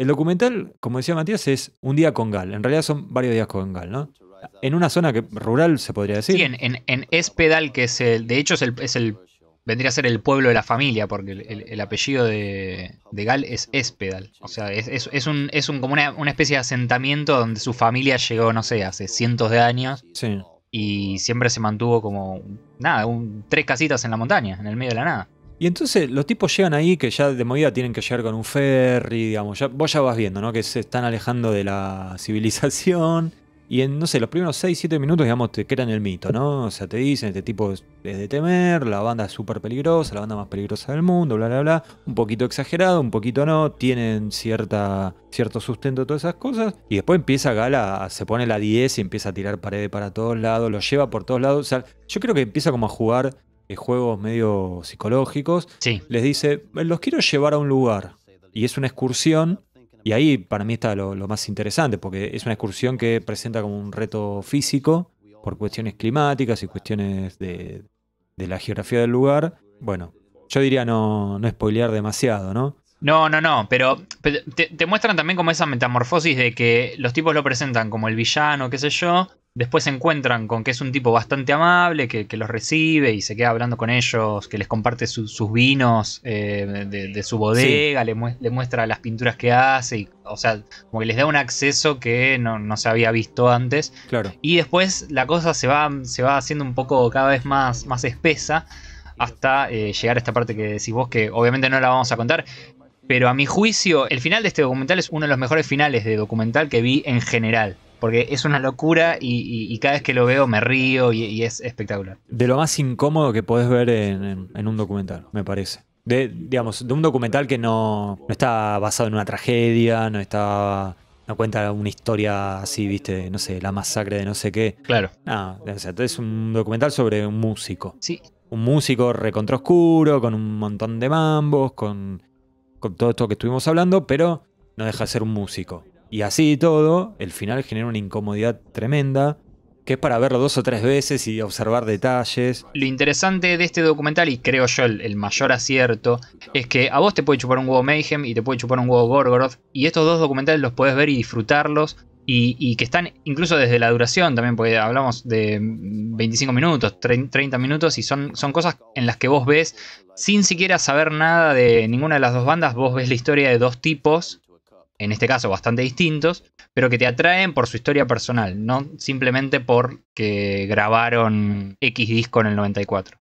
El documental, como decía Matías, es un día con Gal. En realidad son varios días con Gal, ¿no? En una zona que, rural, se podría decir. Sí, en, en, Espedal, que es el. De hecho, es el, Vendría a ser el pueblo de la familia, porque el, apellido de, Gal es Espedal. O sea, es, un, es un, como una, especie de asentamiento donde su familia llegó, no sé, hace cientos de años. Y siempre se mantuvo como. Nada, tres casitas en la montaña, en el medio de la nada. Y entonces los tipos llegan ahí que ya de movida tienen que llegar con un ferry, digamos, ya, vos ya vas viendo, ¿no? Que se están alejando de la civilización. Y en, no sé, los primeros 6, 7 minutos, digamos, te crean el mito, ¿no? O sea, te dicen, este tipo es de temer, la banda es súper peligrosa, la banda más peligrosa del mundo, bla, bla, bla. Un poquito exagerado, un poquito no, tienen cierta, cierto sustento, todas esas cosas. Y después empieza Gala, se pone la 10 y empieza a tirar paredes para todos lados, lo lleva por todos lados. O sea, yo creo que empieza como a jugar eh, juegos medio psicológicos, les dice, los quiero llevar a un lugar. Y es una excursión, y ahí para mí está lo, más interesante, porque es una excursión que presenta como un reto físico por cuestiones climáticas y cuestiones de, de la geografía del lugar. Bueno, yo diría no, no spoilear demasiado, ¿no? No, no, no, pero te, muestran también como esa metamorfosis de que los tipos lo presentan como el villano, qué sé yo, Después se encuentran con que es un tipo bastante amable, que, los recibe y se queda hablando con ellos, que les comparte sus vinos eh, de, su bodega, le, muestra las pinturas que hace, o sea, como que les da un acceso que no, se había visto antes. Claro. Y después la cosa se va, se va haciendo un poco cada vez más, más espesa hasta eh, llegar a esta parte que decís vos, que obviamente no la vamos a contar, pero a mi juicio, el final de este documental es uno de los mejores finales de documental que vi en general porque es una locura y, cada vez que lo veo me río y, es espectacular. De lo más incómodo que podés ver en, un documental, me parece. De, digamos, de un documental que no, está basado en una tragedia, no está. no cuenta una historia así, viste, no sé, la masacre de no sé qué. Claro. No, es un documental sobre un músico. Sí. Un músico recontroscuro, con un montón de mambos, con todo esto que estuvimos hablando, pero no deja de ser un músico y así y todo, el final genera una incomodidad tremenda, que es para verlo dos o tres veces y observar detalles. Lo interesante de este documental, y creo yo el, mayor acierto, es que a vos te puede chupar un huevo Mayhem y te puede chupar un huevo Gorgoroth, y estos dos documentales los puedes ver y disfrutarlos, y, que están incluso desde la duración también, porque hablamos de 25 minutos, 30 minutos, y son, son cosas en las que vos ves, sin siquiera saber nada de ninguna de las dos bandas, vos ves la historia de dos tipos en este caso bastante distintos, pero que te atraen por su historia personal, no simplemente porque grabaron X disco en el 94.